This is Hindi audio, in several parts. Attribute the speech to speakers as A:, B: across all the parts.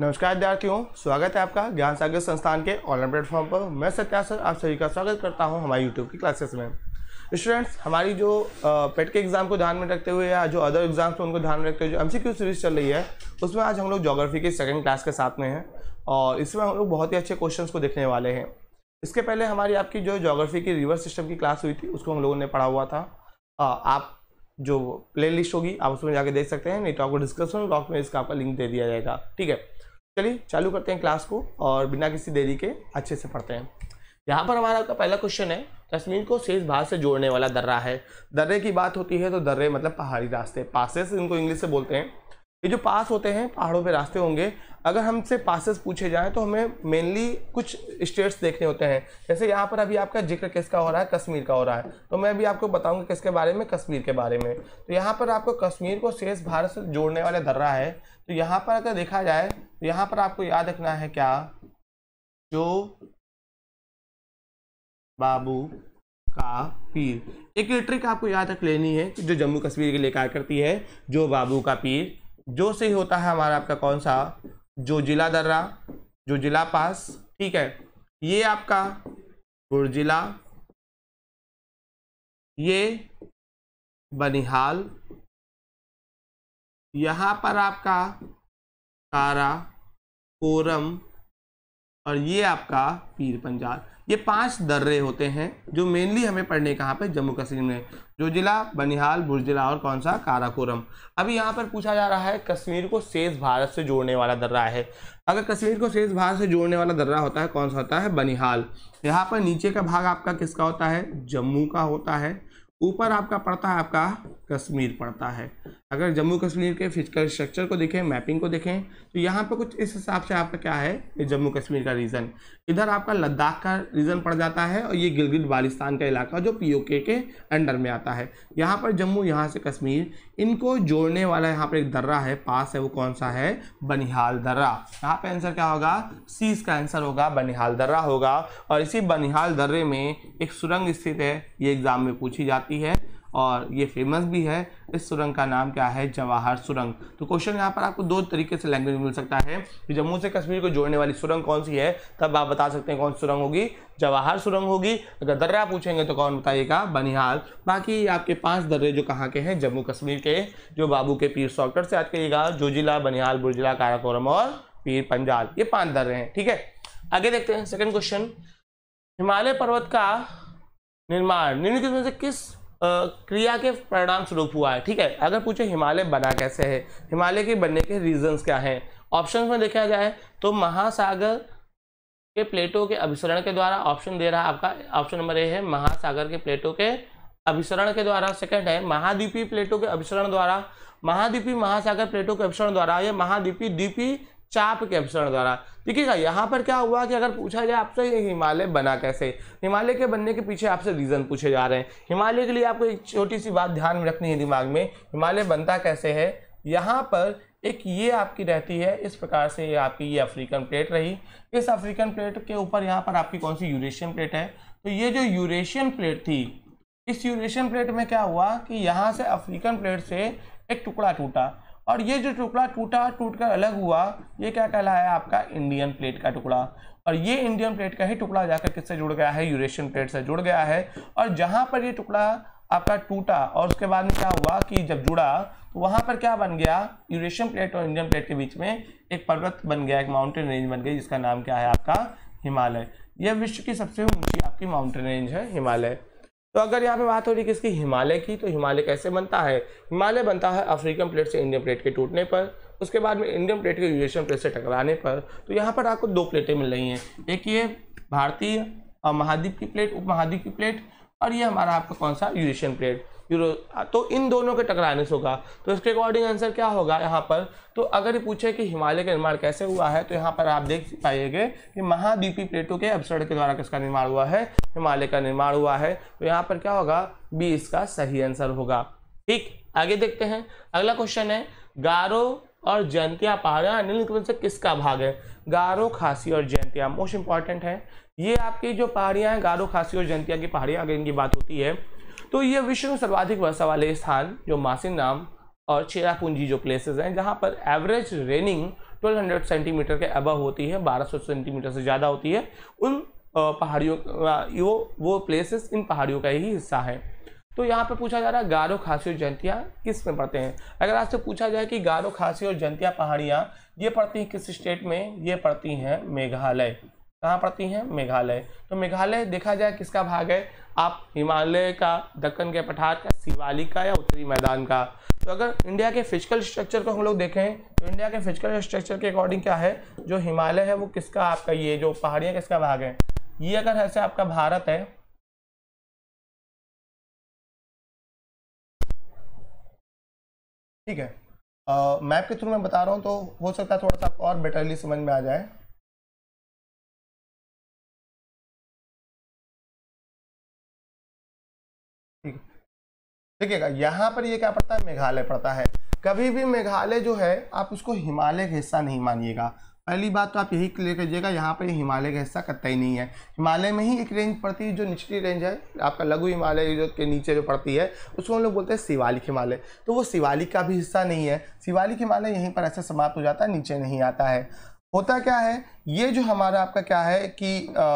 A: नमस्कार विद्यार्थियों स्वागत है आपका ज्ञान सागर संस्थान के ऑनलाइन प्लेटफॉर्म पर मैं सत्या सर आप सभी का स्वागत करता हूं हमारी यूट्यूब की क्लासेस में स्टूडेंट्स हमारी जो पेट के एग्जाम को ध्यान में रखते हुए या जो अदर एग्जाम्स हैं उनको ध्यान में रखते हुए जो एम सीरीज चल रही है उसमें आज हम लोग जोग्राफी के सेकेंड क्लास के साथ में हैं और इसमें हम लोग बहुत ही अच्छे क्वेश्चन को देखने वाले हैं इसके पहले हमारी आपकी जो जोग्राफी की रिवर्स सिस्टम की क्लास हुई थी उसको हम लोगों ने पढ़ा हुआ था आप जो प्ले होगी आप उसमें जाके देख सकते हैं नहीं तो आपको डिस्क्रिप्शन बॉक्स में इसका आपका लिंक दे दिया जाएगा ठीक है चलिए चालू करते हैं क्लास को और बिना किसी देरी के अच्छे से पढ़ते हैं यहाँ पर हमारा आपका पहला क्वेश्चन है कश्मीर को शेष भाग से जोड़ने वाला दर्रा है दर्रे की बात होती है तो दर्रे मतलब पहाड़ी रास्ते पासेस इनको इंग्लिश से बोलते हैं ये जो पास होते हैं पहाड़ों पे रास्ते होंगे अगर हमसे पासेस पूछे जाएँ तो हमें मेनली कुछ स्टेट्स देखने होते हैं जैसे यहाँ पर अभी आपका जिक्र किसका हो रहा है कश्मीर का हो रहा है तो मैं अभी आपको बताऊँगा किसके बारे में कश्मीर के बारे में तो यहाँ पर आपको कश्मीर को शेष भारत से जोड़ने वाला दर्रा है तो यहाँ पर अगर देखा जाए तो यहाँ पर आपको याद रखना है क्या जो बाबू का पीर एक ट्रिक आपको याद रख लेनी है कि जो जम्मू कश्मीर के लिए कार्य करती है जो बाबू का पीर जो से होता है हमारा आपका कौन सा जो जिला दर्रा जो जिला
B: पास ठीक है ये आपका गुड़जिला ये बनिहाल यहाँ पर आपका कारा कोरम
A: और ये आपका पीर पंजाल ये पांच दर्रे होते हैं जो मेनली हमें पढ़ने कहाँ पे जम्मू कश्मीर में जो जिला बनिहाल बुर्ज जिला और कौन सा काराकोरम अभी यहाँ पर पूछा जा रहा है कश्मीर को शेष भारत से जोड़ने वाला दर्रा है अगर कश्मीर को शेष भारत से जोड़ने वाला दर्रा होता है कौन सा होता है बनिहाल यहाँ पर नीचे का भाग आपका किसका होता है जम्मू का होता है ऊपर आपका पड़ता है आपका कश्मीर पड़ता है अगर जम्मू कश्मीर के फिजिकल स्ट्रक्चर को देखें मैपिंग को देखें तो यहाँ पर कुछ इस हिसाब से आपका क्या है जम्मू कश्मीर का रीजन इधर आपका लद्दाख का रीजन पड़ जाता है और ये गिलगित बालिस्तान का इलाका जो पीओके के अंडर में आता है यहाँ पर जम्मू यहाँ से कश्मीर इनको जोड़ने वाला यहाँ पर एक दर्रा है पास है वो कौन सा है बनिहाल दर्रा यहाँ पे आंसर क्या होगा सी इसका आंसर होगा बनिहाल दर्रा होगा और इसी बनिहाल दर्रे में एक सुरंग स्थित है ये एग्जाम में पूछी जाती है और ये फेमस भी है इस सुरंग का नाम क्या है जवाहर सुरंग तो क्वेश्चन यहाँ पर आपको दो तरीके से लैंग्वेज मिल सकता है कि जम्मू से कश्मीर को जोड़ने वाली सुरंग कौन सी है तब आप बता सकते हैं कौन सी सुरंग होगी जवाहर सुरंग होगी अगर दर्रा पूछेंगे तो कौन बताइएगा बनिहाल बाकी आपके पांच दर्रे जो कहाँ के हैं जम्मू कश्मीर के जो बाबू के पीर सॉक्टर से याद करिएगा जोजिला बनिहाल बुरजिला काराकोरम और पीर पंजाल ये पाँच दर्रे हैं ठीक है आगे देखते हैं सेकेंड क्वेश्चन हिमालय पर्वत का निर्माण निम्नलिखित में से किस क्रिया के परिणाम स्वरूप हुआ है ठीक है अगर पूछे हिमालय बना कैसे है हिमालय के बनने के रीजंस क्या हैं ऑप्शन में देखा जाए तो महासागर के प्लेटों के अभिसरण के द्वारा ऑप्शन दे रहा आपका ऑप्शन नंबर ए है महासागर के प्लेटों के अभिसरण के द्वारा सेकंड है महाद्वीपीय प्लेटों के अभिसरण द्वारा महाद्वीपी महासागर प्लेटों के अभिसरण द्वारा या महाद्वीपी द्वीपी चाप के कैप्शन द्वारा देखिएगा यहाँ पर क्या हुआ कि अगर पूछा जाए आपसे ये हिमालय बना कैसे हिमालय के बनने के पीछे आपसे रीज़न पूछे जा रहे हैं हिमालय के लिए आपको एक छोटी सी बात ध्यान में रखनी है दिमाग में हिमालय बनता कैसे है यहाँ पर एक ये आपकी रहती है इस प्रकार से ये आपकी ये अफ्रीकन प्लेट रही इस अफ्रीकन प्लेट के ऊपर यहाँ पर आपकी कौन सी यूरेशियन प्लेट है तो ये जो यूरेशियन प्लेट थी इस यूरेशियन प्लेट में क्या हुआ कि यहाँ से अफ्रीकन प्लेट से एक टुकड़ा टूटा और ये जो टुकड़ा टूटा टूट कर अलग हुआ ये क्या कहलाया आपका इंडियन प्लेट का टुकड़ा और ये इंडियन प्लेट का ही टुकड़ा जाकर किससे जुड़ गया है यूरेशियन प्लेट से जुड़ गया है और जहाँ पर ये टुकड़ा आपका टूटा और उसके बाद में क्या हुआ कि जब जुड़ा तो वहाँ पर क्या बन गया यूरेशियन प्लेट और इंडियन प्लेट के बीच में एक पर्वत बन गया एक माउंटेन रेंज बन गई जिसका नाम क्या है आपका हिमालय यह विश्व की सबसे ऊंची आपकी माउंटेन रेंज है हिमालय तो अगर यहाँ पे बात हो रही है किसकी हिमालय की तो हिमालय कैसे बनता है हिमालय बनता है अफ्रीकन प्लेट से इंडियन प्लेट के टूटने पर उसके बाद में इंडियन प्लेट के यूरेशियन प्लेट से टकराने पर तो यहाँ पर आपको दो प्लेटें मिल रही हैं एक ये भारतीय महाद्वीप की प्लेट उपमहाद्वीप की प्लेट और ये हमारा आपका कौन सा यूरेशियन प्लेट यूरो तो इन दोनों के टकराने से होगा तो इसके अकॉर्डिंग आंसर क्या होगा यहाँ पर तो अगर ये पूछे कि हिमालय का निर्माण कैसे हुआ है तो यहाँ पर आप देख पाइएगा कि महाद्वीपीय प्लेटों के अपसरण के द्वारा किसका निर्माण हुआ है हिमालय का निर्माण हुआ है तो यहाँ पर क्या होगा बी इसका सही आंसर होगा ठीक आगे देखते हैं अगला क्वेश्चन है गारो और जयंतिया पहाड़ निम्न से किसका भाग है गारो खासी और जयंतिया मोस्ट इंपॉर्टेंट है ये आपकी जो पहाड़ियाँ हैं गारो खासी और जयंतिया की पहाड़ियाँ अगर इनकी बात होती है तो ये विश्व में सर्वाधिक वर्षा वाले स्थान जो मासिन नाम और चेरापूंजी जो प्लेसेस हैं जहाँ पर एवरेज रेनिंग 1200 सेंटीमीटर के अबव होती है 1200 सेंटीमीटर से ज़्यादा होती है उन पहाड़ियों वो वो प्लेसेस इन पहाड़ियों का ही हिस्सा है तो यहाँ पे पूछा जा रहा है गारो खासी और जंतिया किस में पड़ते हैं अगर आपसे पूछा जाए कि गारो खासी और जंतिया पहाड़ियाँ ये पड़ती हैं किस स्टेट में ये पड़ती हैं मेघालय कहाँ पड़ती हैं मेघालय तो मेघालय देखा जाए किसका भाग है आप हिमालय का दक्कन के पठार का शिवालिक का या उत्तरी मैदान का तो अगर इंडिया के फिजिकल स्ट्रक्चर को हम लोग देखें तो इंडिया के फिजिकल स्ट्रक्चर के अकॉर्डिंग क्या है जो हिमालय है वो किसका आपका ये
B: जो पहाड़ियाँ किसका भाग है ये अगर ऐसे आपका भारत है ठीक है आ, मैप के थ्रू मैं बता रहा हूँ तो हो सकता है थोड़ा सा और बेटरली समझ में आ जाए देखिएगा यहाँ पर ये क्या पड़ता है मेघालय पड़ता है कभी भी
A: मेघालय जो है आप उसको हिमालय का हिस्सा नहीं मानिएगा पहली बात तो आप यही क्लियर कीजिएगा यहाँ पर हिमालय का हिस्सा कतई नहीं है हिमालय में ही एक रेंज पड़ती है जो निचली रेंज है आपका लघु हिमालय जो के नीचे जो पड़ती है उसको हम लोग बोलते हैं शिवालिक हिमालय तो वो शिवालिक का भी हिस्सा नहीं है शिवालिक हिमालय यहीं पर ऐसे समाप्त हो जाता है नीचे नहीं आता है होता क्या है ये जो हमारा आपका क्या है कि आ,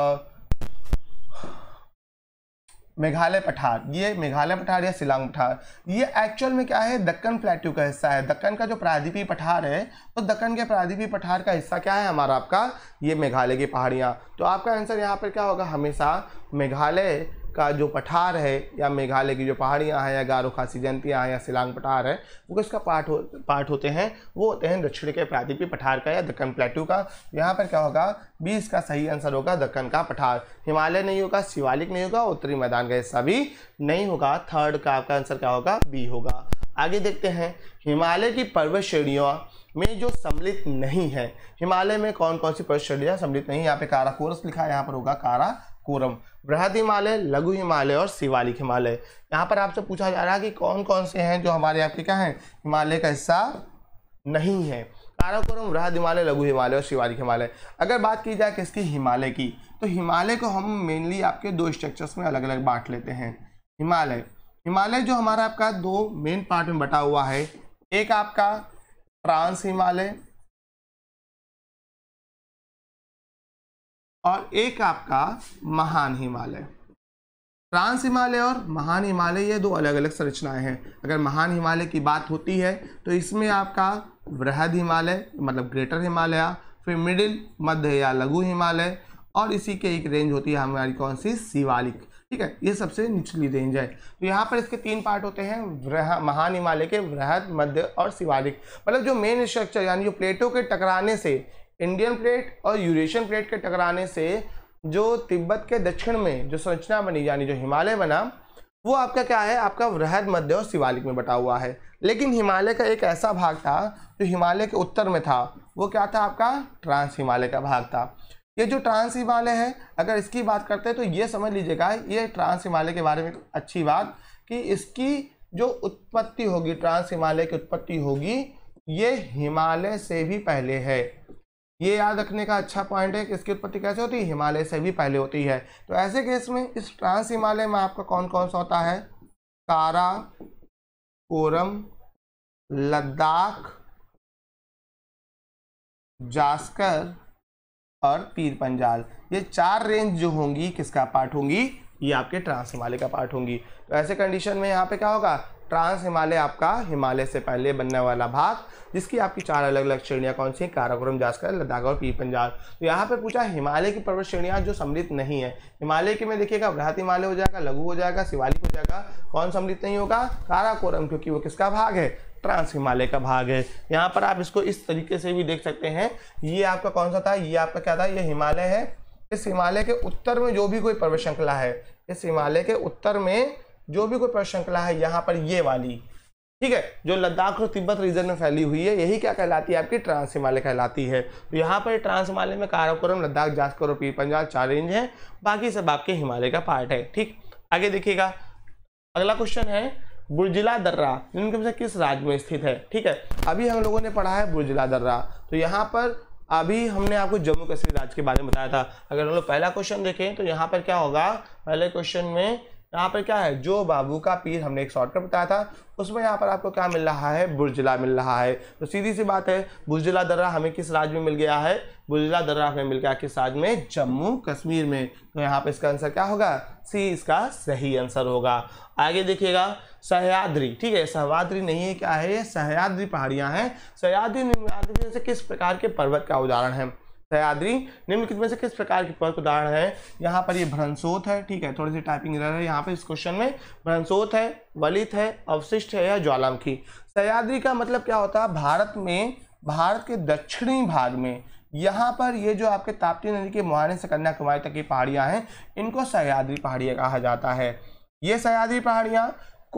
A: मेघालय पठार ये मेघालय पठार या शिलांग पठार ये एक्चुअल में क्या है दक्कन प्लेट्यू का हिस्सा है दक्कन का जो प्रादीपी पठार है तो दक्कन के प्रादीपी पठार का हिस्सा क्या है हमारा आपका ये मेघालय की पहाड़ियाँ तो आपका आंसर यहाँ पर क्या होगा हमेशा मेघालय का जो पठार है या मेघालय की जो पहाड़ियाँ हैं या गारो खासी जयंतियाँ हैं या सिलांग पठार है वो किसका पार्ट हो पार्ट होते हैं वो होते हैं दक्षिण के प्रादीपी पठार का या दक्कन प्लेटू का यहाँ पर क्या होगा बी इसका सही आंसर होगा दक्कन का पठार हिमालय नहीं होगा शिवालिक नहीं होगा उत्तरी मैदान का हिस्सा भी नहीं होगा थर्ड का आपका आंसर क्या होगा बी होगा आगे देखते हैं हिमालय की पर्वत श्रेणियों में जो सम्मिलित नहीं है हिमालय में कौन कौन सी पर्वत श्रेणियाँ सम्मिलित नहीं यहाँ पे काराकोरस लिखा है यहाँ पर होगा काराकोरम बृहद हिमालय लघु हिमालय और शिवालिक हिमालय यहाँ पर आपसे पूछा जा रहा है कि कौन कौन से हैं जो हमारे पे क्या हैं हिमालय का हिस्सा नहीं है काराकोरम बृहद हिमालय लघु हिमालय और शिवालिक हिमालय अगर बात की जाए किसकी हिमालय की तो हिमालय को हम मेनली आपके दो स्ट्रक्चर्स में अलग अलग बांट लेते हैं
B: हिमालय हिमालय जो हमारा आपका दो मेन पार्ट में बटा हुआ है एक आपका ट्रांस हिमालय और एक आपका महान हिमालय ट्रांस हिमालय और
A: महान हिमालय ये दो अलग अलग संरचनाएं हैं अगर महान हिमालय की बात होती है तो इसमें आपका वृहद हिमालय मतलब ग्रेटर हिमालय फिर मिडिल मध्य या लघु हिमालय और इसी के एक रेंज होती है हमारी कौन सी शिवालिक ठीक है ये सबसे निचली रेंज है तो यहाँ पर इसके तीन पार्ट होते हैं महान हिमालय के वृहद मध्य और शिवालिक मतलब जो मेन स्ट्रक्चर यानी जो प्लेटों के टकराने से इंडियन प्लेट और यूरेशियन प्लेट के टकराने से जो तिब्बत के दक्षिण में जो संरचना बनी यानी जो हिमालय बना वो आपका क्या है आपका वृहद मध्य और शिवालिक में बटा हुआ है लेकिन हिमालय का एक ऐसा भाग था जो हिमालय के उत्तर में था वो क्या था आपका ट्रांस हिमालय का भाग था ये जो ट्रांस हिमालय है अगर इसकी बात करते हैं तो ये समझ लीजिएगा ये ट्रांस हिमालय के बारे में अच्छी बात कि इसकी जो उत्पत्ति होगी ट्रांस हिमालय की उत्पत्ति होगी ये हिमालय से भी पहले है ये याद रखने का अच्छा पॉइंट है कि इसकी उत्पत्ति कैसे होती है हिमालय से भी पहले होती है तो ऐसे केस में इस ट्रांस हिमालय में आपका कौन कौन सा होता
B: है कारा कोरम लद्दाख जास्कर और पीर
A: पंजाल ये चार रेंज जो होंगी किसका पार्ट होंगी ये आपके ट्रांस हिमालय का पार्ट होंगी तो ऐसे कंडीशन में यहाँ पे क्या होगा ट्रांस हिमालय आपका हिमालय से पहले बनने वाला भाग जिसकी आपकी चार अलग अलग श्रेणियाँ कौन सी काराकोरम जास्कर लद्दाख और पी पंजाब तो यहाँ पे पूछा हिमालय की पर्वत श्रेणियाँ जो सम्मिलित नहीं है हिमालय के में देखिएगा वृहत हिमालय हो जाएगा लघु हो जाएगा शिवालिक हो जाएगा कौन सम्मिलित नहीं होगा काराकोरम क्योंकि वो किसका भाग है ट्रांस हिमालय का भाग है यहाँ पर आप इसको इस तरीके से भी देख सकते हैं ये आपका कौन सा था ये आपका क्या था ये हिमालय है इस हिमालय के उत्तर में जो भी कोई पर्वत श्रृंखला है इस हिमालय के उत्तर में जो भी कोई प्रश्रृंखला है यहाँ पर ये वाली ठीक है जो लद्दाख और तिब्बत रीजन में फैली हुई है यही क्या कहलाती है आपकी ट्रांस हिमालय कहलाती है तो यहाँ पर ट्रांस हिमालय में काराकोरम लद्दाख जास्कर और पीर पंजाब चार रेंज है बाकी सब आपके हिमालय का पार्ट है ठीक आगे देखिएगा अगला क्वेश्चन है बुर्जिला दर्रा जिनके पास किस राज्य में स्थित है ठीक है अभी हम लोगों ने पढ़ा है बुर्जिला दर्रा तो यहाँ पर अभी हमने आपको जम्मू कश्मीर राज्य के बारे में बताया था अगर हम लोग पहला क्वेश्चन देखें तो यहाँ पर क्या होगा पहले क्वेश्चन में यहाँ पर क्या है जो बाबू का पीर हमने एक शॉर्टकट बताया था उसमें यहाँ पर आपको क्या मिल रहा है बुर्जिला मिल रहा है तो सीधी सी बात है बुर्जिला दर्रा हमें किस राज्य में मिल गया है बुर्जिला दर्रा हमें मिल गया किस राज्य में जम्मू कश्मीर में तो यहाँ पर इसका आंसर क्या होगा सी इसका सही आंसर होगा आगे देखिएगा सहयाद्री ठीक है सहयाद्री नहीं है क्या है ये सहयाद्री पहाड़ियाँ हैं सहयाद्री जैसे किस प्रकार के पर्वत का उदाहरण है सयाद्री निम्नलिखित में से किस प्रकार के पद उदाहरण है यहाँ पर ये भ्रंसोत है ठीक है थोड़ी सी टाइपिंग रह है यहाँ पर इस क्वेश्चन में भ्रंसोत है वलित है अवशिष्ट है या ज्वालामुखी सयाद्री का मतलब क्या होता है भारत में भारत के दक्षिणी भाग में यहाँ पर ये जो आपके ताप्ती नदी के मुहाने से कन्याकुमारी तक की पहाड़ियाँ हैं इनको सयाद्री पहाड़ियाँ कहा जाता है ये सयाद्री पहाड़ियाँ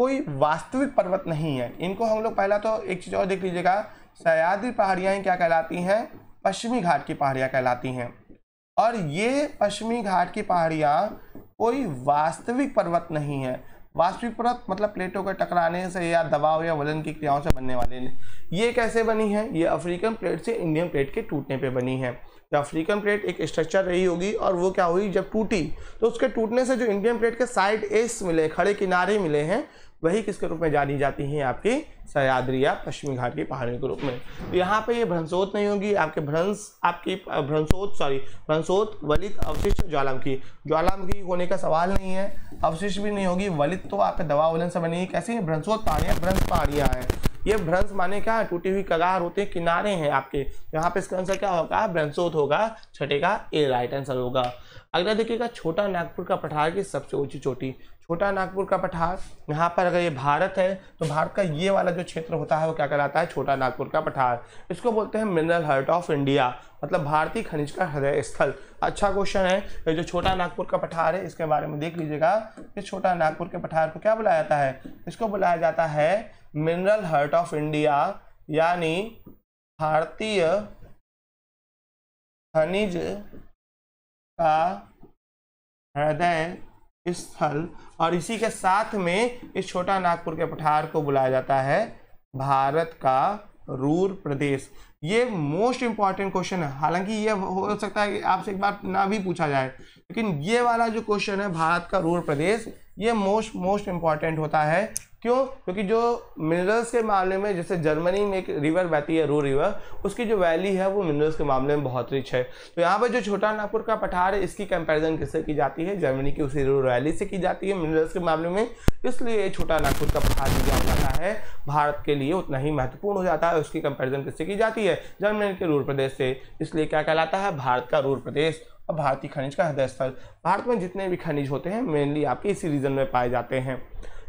A: कोई वास्तविक पर्वत नहीं है इनको हम लोग पहला तो एक चीज़ और देख लीजिएगा सयाद्री पहाड़ियाँ क्या कहलाती हैं पश्चिमी घाट की पहाड़ियाँ कहलाती हैं और ये पश्चिमी घाट की पहाड़ियाँ कोई वास्तविक पर्वत नहीं है वास्तविक पर्वत मतलब प्लेटों के टकराने से या दबाव या वजन की क्रियाओं से बनने वाले ने ये कैसे बनी है ये अफ्रीकन प्लेट से इंडियन प्लेट के टूटने पे बनी है तो अफ्रीकन प्लेट एक स्ट्रक्चर रही होगी और वो क्या हुई जब टूटी तो उसके टूटने से जो इंडियन प्लेट के साइड एस मिले खड़े किनारे मिले हैं वही किसके रूप में जानी जाती हैं आपकी सयाद्री या पश्चिमी घाट की पहाड़ियों के रूप में तो यहाँ पे ये भ्रंसोत नहीं होगी आपके भ्रंस आपकी भ्रंसोत सॉरी भ्रंसोत वलित अवशिष्ट ज्वालामुखी ज्वालामुखी होने का सवाल नहीं है अवशिष्ट भी नहीं होगी वलित तो आपके दवा वलन से बनी कैसी है भ्रंसोत पहाड़ियाँ भ्रंस पहाड़ियाँ हैं ये भ्रंश माने क्या है टूटी हुई कगार होते हैं किनारे हैं आपके यहाँ पे इसका आंसर क्या होगा भ्रंशोध होगा छठे का ए राइट आंसर होगा अगला देखिएगा छोटा नागपुर का पठार की सबसे ऊंची चोटी छोटा नागपुर का पठार यहाँ पर अगर ये भारत है तो भारत का ये वाला जो क्षेत्र होता है वो क्या कहलाता है छोटा नागपुर का पठार इसको बोलते हैं मिनरल हर्ट ऑफ इंडिया मतलब भारतीय खनिज का हृदय स्थल अच्छा क्वेश्चन है ये जो छोटा नागपुर का पठार है इसके बारे में देख लीजिएगा कि छोटा नागपुर के पठार को क्या बुलाया जाता है इसको बुलाया जाता है मिनरल हर्ट ऑफ इंडिया यानी
B: भारतीय खनिज का हृदय स्थल और इसी के साथ
A: में इस छोटा नागपुर के पठार को बुलाया जाता है भारत का रूर प्रदेश ये मोस्ट इंपॉर्टेंट क्वेश्चन है हालांकि ये हो सकता है कि आपसे एक बार ना भी पूछा जाए लेकिन ये वाला जो क्वेश्चन है भारत का रूर प्रदेश ये मोस्ट मोस्ट इंपॉर्टेंट होता है क्यों क्योंकि जो मिनरल्स के मामले में जैसे जर्मनी में एक रिवर बहती है रू रिवर उसकी जो वैली है वो मिनरल्स के मामले में बहुत रिच है तो यहाँ पर जो छोटा नागपुर का पठार है इसकी कंपैरिजन किससे की जाती है जर्मनी की उसी रू वैली से की जाती है मिनरल्स के मामले में इसलिए छोटा नागपुर का पठार भी जाता है भारत के लिए उतना ही महत्वपूर्ण हो जाता है उसकी कंपेरिजन किससे की जाती है जर्मनी के रूर प्रदेश से इसलिए क्या कहलाता है भारत का रूर प्रदेश और भारतीय खनिज का हृदय स्थल भारत में जितने भी खनिज होते हैं मेनली आपके इसी रीजन में पाए जाते हैं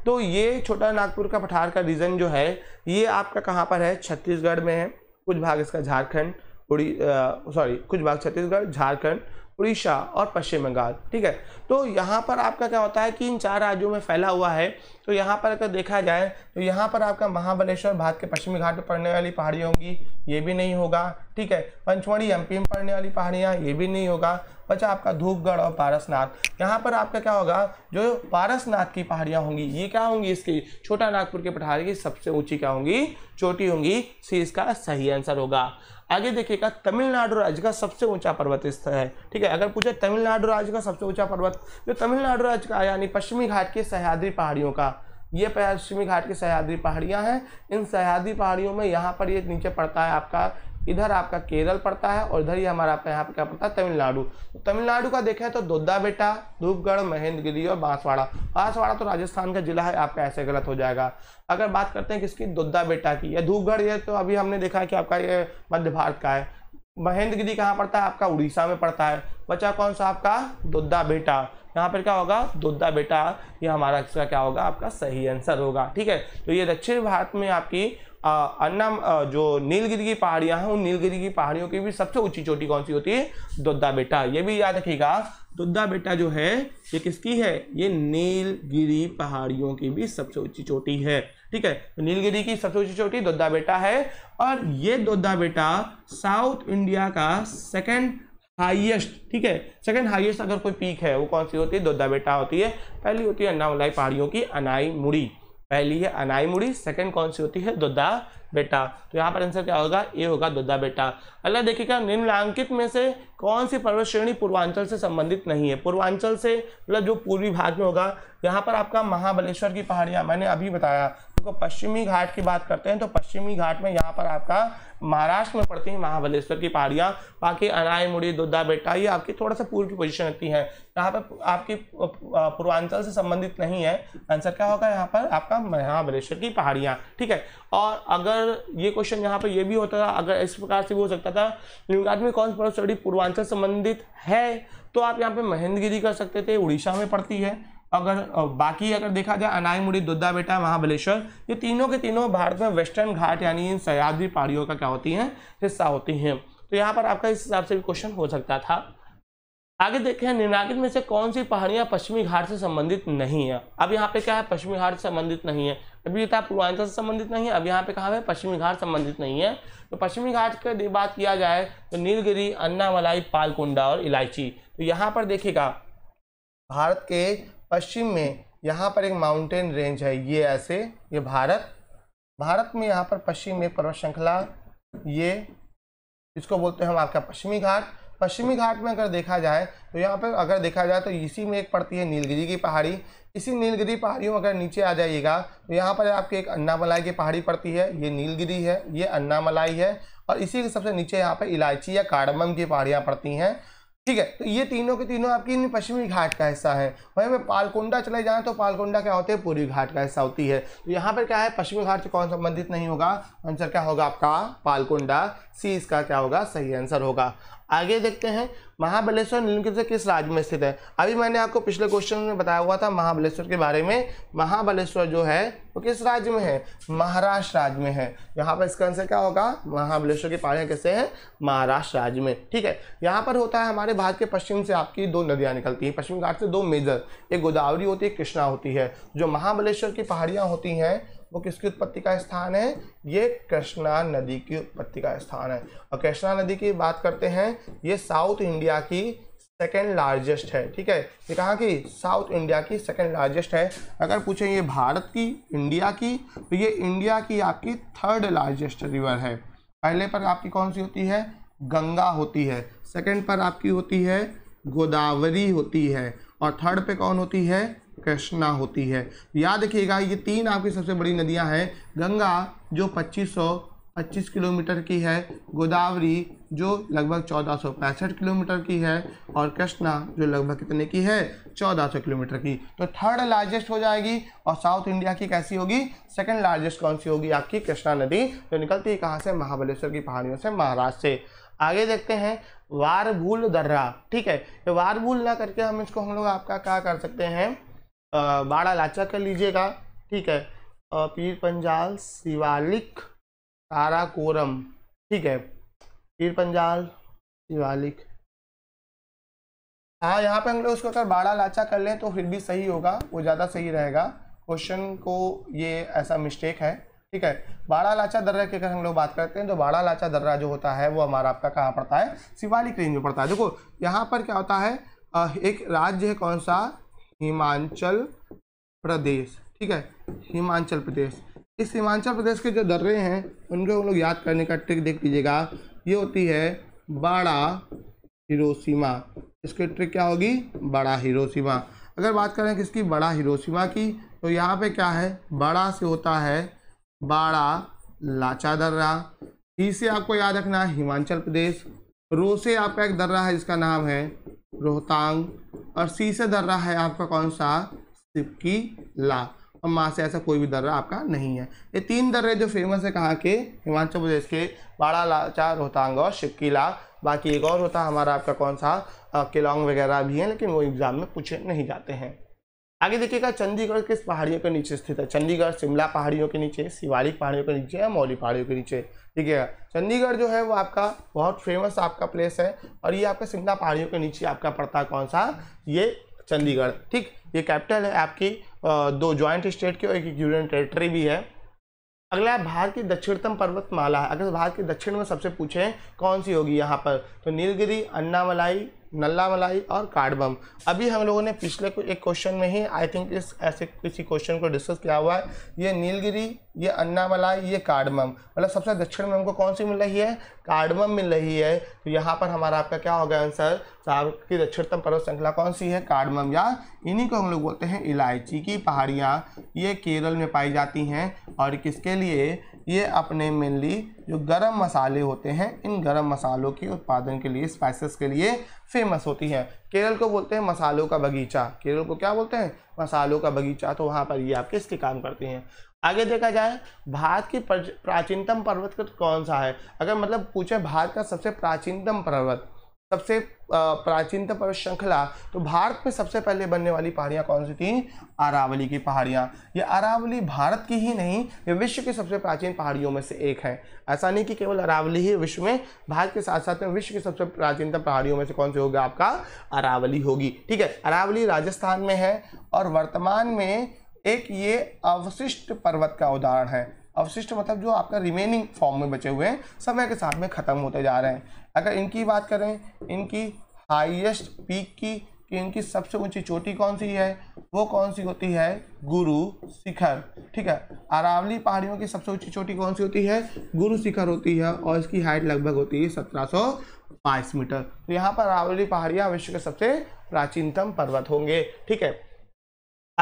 A: तो ये छोटा नागपुर का पठार का रीजन जो है ये आपका कहाँ पर है छत्तीसगढ़ में है कुछ भाग इसका झारखंड उड़ी सॉरी कुछ भाग छत्तीसगढ़ झारखंड उड़ीसा और पश्चिम बंगाल ठीक है तो यहाँ पर आपका क्या होता है कि इन चार राज्यों में फैला हुआ है तो यहाँ पर अगर देखा जाए तो यहाँ पर आपका महाबलेश्वर भारत के पश्चिमी घाट पर पड़ने वाली पहाड़ियाँ होंगी ये भी नहीं होगा ठीक है पंचमढ़ी एमपी में पड़ने वाली पहाड़ियाँ ये भी नहीं होगा बचा आपका धूपगढ़ और पारसनाथ यहाँ पर आपका क्या होगा जो पारसनाथ की पहाड़ियाँ होंगी ये क्या होंगी इसकी छोटा नागपुर की पठारी की सबसे ऊंची क्या होंगी चोटी होंगी सी इसका सही आंसर होगा आगे देखिएगा तमिलनाडु राज्य का सबसे ऊंचा पर्वत स्थल है ठीक है अगर पूछे तमिलनाडु राज्य का सबसे ऊंचा पर्वत जो तो तमिलनाडु राज्य का यानी पश्चिमी घाट की सह्याद्री पहाड़ियों का ये पश्चिमी घाट की सह्याद्री पहाड़ियाँ हैं इन सह्याद्री पहाड़ियों में यहाँ पर ये नीचे पड़ता है आपका इधर आपका केरल पड़ता है और इधर ही हमारा आपका यहाँ पे क्या पड़ता है तमिलनाडु तो तमिलनाडु का देखें तो दुद्दा बेटा धूपगढ़ महेंद्रगिरी और बांसवाड़ा बांसवाड़ा तो राजस्थान का जिला है आपका ऐसे गलत हो जाएगा अगर बात करते हैं किसकी दुद्दा बेटा की या धूपगढ़ ये तो अभी हमने देखा है कि आपका ये मध्य भारत का है महेंद्रगिरी कहाँ पड़ता है आपका उड़ीसा में पड़ता है बचा कौन सा आपका दुद्दा बेटा यहाँ पर क्या होगा दुद्दा बेटा ये हमारा इसका क्या होगा आपका सही आंसर होगा ठीक है तो ये दक्षिण भारत में आपकी अन्ना जो नीलगिरी की पहाड़ियां हैं उन नीलगिरी की पहाड़ियों की भी सबसे ऊंची चोटी कौन सी होती है दुद्दा बेटा ये भी याद रखिएगा दुद्दा बेटा जो है ये किसकी है ये नीलगिरी पहाड़ियों की भी सबसे ऊंची चोटी है ठीक है तो नीलगिरी की सबसे ऊंची चोटी दुद्दा बेटा है और ये दुद्दा बेटा साउथ इंडिया का सेकेंड हाइएस्ट ठीक है सेकेंड हाइएस्ट अगर कोई पीक है वो कौन सी होती है दोदा बेटा होती है पहली होती है अन्ना पहाड़ियों की अनाई मुड़ी पहली है अनाईमुड़ी सेकंड कौन सी होती है दुद्दा बेटा तो यहाँ पर आंसर क्या होगा ए होगा दुद्दा बेटा अगला देखिएगा निम्नलिखित में से कौन सी पर्वत श्रेणी पूर्वांचल से संबंधित नहीं है पूर्वांचल से मतलब जो पूर्वी भाग में होगा यहाँ पर आपका महाबलेश्वर की पहाड़ियाँ मैंने अभी बताया देखो पश्चिमी घाट की बात करते हैं तो पश्चिमी घाट में यहाँ पर आपका महाराष्ट्र में पड़ती है महाबलेश्वर की पहाड़ियाँ बाकी अनाय मुड़ी दुद्धा बेटा ये आपकी थोड़ा सा पूर्व की पोजिशन रखती है यहाँ पर आपकी पूर्वांचल से संबंधित नहीं है आंसर क्या होगा यहाँ पर आपका महाबलेश्वर की पहाड़ियाँ ठीक है और अगर ये क्वेश्चन यहाँ पर ये भी होता था अगर इस प्रकार से भी हो सकता था न्यूगार्ड में कौन सी स्टडी पूर्वांचल संबंधित है तो आप यहाँ पे महेंद्रगिरी कर सकते थे उड़ीसा में पड़ती है अगर बाकी अगर देखा जाए अनाई मुड़ी दुद्धा बेटा महाबलेश्वर ये तीनों के तीनों भारत में वेस्टर्न घाट यानी इन सयाद्री पहाड़ियों का क्या होती हैं हिस्सा होती हैं तो यहाँ पर आपका इस हिसाब से भी क्वेश्चन हो सकता था आगे देखें निम्नांकित में से कौन सी पहाड़ियाँ पश्चिमी घाट से संबंधित नहीं है अब यहाँ पे क्या है पश्चिमी घाट से संबंधित नहीं है अभी ये था पूर्वांचल से संबंधित नहीं है अब यहाँ पे कहा है पश्चिमी घाट संबंधित नहीं है तो पश्चिमी घाट की बात किया जाए तो नीलगिरी अन्नामलाई पालकुंडा और इलायची तो यहाँ पर देखिएगा भारत के पश्चिम में यहाँ पर एक माउंटेन रेंज है ये ऐसे ये भारत भारत में यहाँ पर पश्चिम में पर्वत श्रृंखला ये इसको बोलते हैं हम आपका पश्चिमी घाट पश्चिमी घाट में अगर देखा जाए तो यहाँ पर अगर देखा जाए तो इसी में एक पड़ती है नीलगिरी की पहाड़ी इसी नीलगिरी पहाड़ियों में अगर नीचे आ जाइएगा तो यहाँ पर आपके एक अन्नामलाई की पहाड़ी पड़ती है ये नीलगिरी है ये अन्नामलाई है और इसी के सबसे नीचे यहाँ पर इलायची या कार्डमम की पहाड़ियाँ पड़ती हैं ठीक है तो ये तीनों के तीनों आपकी पश्चिमी घाट का हिस्सा है वहीं में पालकोंडा चले जाए तो पालकोंडा क्या होते हैं पूर्वी घाट का हिस्सा होती है तो यहाँ पर क्या है पश्चिमी घाट से कौन संबंधित नहीं होगा आंसर क्या होगा आपका पालकोंडा सी इसका क्या होगा सही आंसर होगा आगे देखते हैं महाबलेश्वर निम्नलिखित से किस राज्य में स्थित है अभी मैंने आपको पिछले क्वेश्चन में बताया हुआ था महाबलेश्वर के बारे में महाबलेश्वर जो है वो किस राज्य में है महाराष्ट्र राज्य में है यहाँ पर इसका आंसर क्या होगा महाबलेश्वर की पहाड़ियाँ कैसे हैं महाराष्ट्र राज्य में ठीक है यहाँ पर होता है हमारे भारत के पश्चिम से आपकी दो नदियाँ निकलती हैं पश्चिम घाट से दो मेजर एक गोदावरी होती है कृष्णा होती है जो महाबलेश्वर की पहाड़ियाँ होती हैं वो किसकी उत्पत्ति का स्थान है ये कृष्णा नदी की उत्पत्ति का स्थान है और कृष्णा नदी की बात करते हैं ये साउथ इंडिया की सेकेंड लार्जेस्ट है ठीक है ये कहाँ की साउथ इंडिया की सेकेंड लार्जेस्ट है अगर पूछें ये भारत की इंडिया की तो ये इंडिया की आपकी थर्ड लार्जेस्ट रिवर है पहले पर आपकी कौन सी होती है गंगा होती है सेकेंड पर आपकी होती है गोदावरी होती है और थर्ड पे कौन होती है कृष्णा होती है याद रखिएगा ये तीन आपकी सबसे बड़ी नदियां हैं गंगा जो 2525 किलोमीटर की है गोदावरी जो लगभग चौदह किलोमीटर की है और कृष्णा जो लगभग कितने की है 1400 किलोमीटर की तो थर्ड लार्जेस्ट हो जाएगी और साउथ इंडिया की कैसी होगी सेकंड लार्जेस्ट कौन सी होगी आपकी कृष्णा नदी जो तो निकलती है कहाँ से महाबलेश्वर की पहाड़ियों से महाराष्ट्र से आगे देखते हैं वारभूल दर्रा ठीक है तो वारभूल ना करके हम इसको हम लोग आपका क्या कर सकते हैं बाड़ा लाचा कर लीजिएगा ठीक है पीर पंजाल शिवालिक काराकोरम ठीक है पीर पंजाल शिवालिक हाँ यहाँ पे हम लोग उसको अगर बाड़ा लाचा कर लें तो फिर भी सही होगा वो ज़्यादा सही रहेगा क्वेश्चन को ये ऐसा मिस्टेक है ठीक है बाड़ा लाचा दर्रा की अगर हम लोग बात करते हैं तो बाड़ा लाचा दर्रा जो होता है वो हमारा आपका कहाँ पड़ता है शिवालिक रेंज में पड़ता है देखो यहाँ पर क्या होता है एक राज्य है कौन सा हिमाचल प्रदेश ठीक है हिमाचल प्रदेश इस हिमाचल प्रदेश के जो दर्रे हैं उनको हम लोग याद करने का ट्रिक देख लीजिएगा ये होती है बड़ा हिरोशिमा इसकी ट्रिक क्या होगी बड़ा हिरोशिमा अगर बात करें किसकी बड़ा हिरोशिमा की तो यहाँ पे क्या है बड़ा से होता है बाड़ा लाचा दर्रा ही से आपको याद रखना है हिमाचल प्रदेश रो से आपका एक दर्रा है जिसका नाम है रोहतांग और सी से दर्रा है आपका कौन सा सिपकी ला और माँ से ऐसा कोई भी दर्रा आपका नहीं है ये तीन दर्रे जो फेमस है कहाँ के हिमाचल प्रदेश के बाड़ा लाचा रोहतांग और ला बाकी एक और होता है हमारा आपका कौन सा केलोंग वगैरह भी है लेकिन वो एग्ज़ाम में पूछे नहीं जाते हैं आगे देखिएगा चंडीगढ़ किस पहाड़ियों के नीचे स्थित है चंडीगढ़ शिमला पहाड़ियों के नीचे शिवालिक पहाड़ियों के नीचे या मौली पहाड़ियों के नीचे ठीक है चंडीगढ़ जो है वो आपका बहुत फेमस आपका प्लेस है और ये आपका सिंगा पहाड़ियों के नीचे आपका पड़ता है कौन सा ये चंडीगढ़ ठीक ये कैपिटल है आपकी दो ज्वाइंट स्टेट की और एक यूनियन टेरिटरी भी है अगला भारत की दक्षिणतम पर्वतमाला है अगर भारत के दक्षिण में सबसे पूछें कौन सी होगी यहाँ पर तो नीलगिरी अन्नामलाई नल्ला मलाई और कार्डबम अभी हम लोगों ने पिछले एक क्वेश्चन में ही आई थिंक इस ऐसे किसी क्वेश्चन को डिस्कस किया हुआ है ये नीलगिरी ये अन्ना मलाई ये कार्डमम मतलब सबसे दक्षिण में हमको कौन सी मिल रही है कार्डमम मिल रही है तो यहाँ पर हमारा आपका क्या होगा आंसर साहब की दक्षिणतम पर्वत श्रृंखला कौन सी है कार्डमम या इन्हीं को हम लोग बोलते हैं इलायची की पहाड़ियाँ ये केरल में पाई जाती हैं और किसके लिए ये अपने मेनली जो गरम मसाले होते हैं इन गरम मसालों के उत्पादन के लिए स्पाइसेस के लिए फेमस होती है केरल को बोलते हैं मसालों का बगीचा केरल को क्या बोलते हैं मसालों का बगीचा तो वहाँ पर ये आपके इसके काम करती हैं आगे देखा जाए भारत की प्राचीनतम पर्वत कौन सा है अगर मतलब पूछे भारत का सबसे प्राचीनतम पर्वत सबसे प्राचीनतम पर्वत श्रृंखला तो भारत में सबसे पहले बनने वाली पहाड़ियाँ कौन सी थी अरावली की पहाड़ियाँ ये अरावली भारत की ही नहीं ये विश्व की सबसे प्राचीन पहाड़ियों में से एक है ऐसा नहीं कि केवल अरावली ही विश्व में भारत के साथ साथ में विश्व की सबसे प्राचीनतम पहाड़ियों में से कौन सी होगा आपका अरावली होगी ठीक है अरावली राजस्थान में है और वर्तमान में एक ये अवशिष्ट पर्वत का उदाहरण है अवशिष्ट मतलब जो आपका रिमेनिंग फॉर्म में बचे हुए हैं समय के साथ में खत्म होते जा रहे हैं अगर इनकी बात करें इनकी हाईएस्ट पीक की कि इनकी सबसे ऊंची चोटी कौन सी है वो कौन सी होती है गुरु शिखर ठीक है अरावली पहाड़ियों की सबसे ऊंची चोटी कौन सी होती है गुरु शिखर होती है और इसकी हाइट लगभग होती है सत्रह सौ बाईस मीटर तो यहाँ पर अरावली पहाड़ियाँ विश्व के सबसे प्राचीनतम पर्वत होंगे ठीक है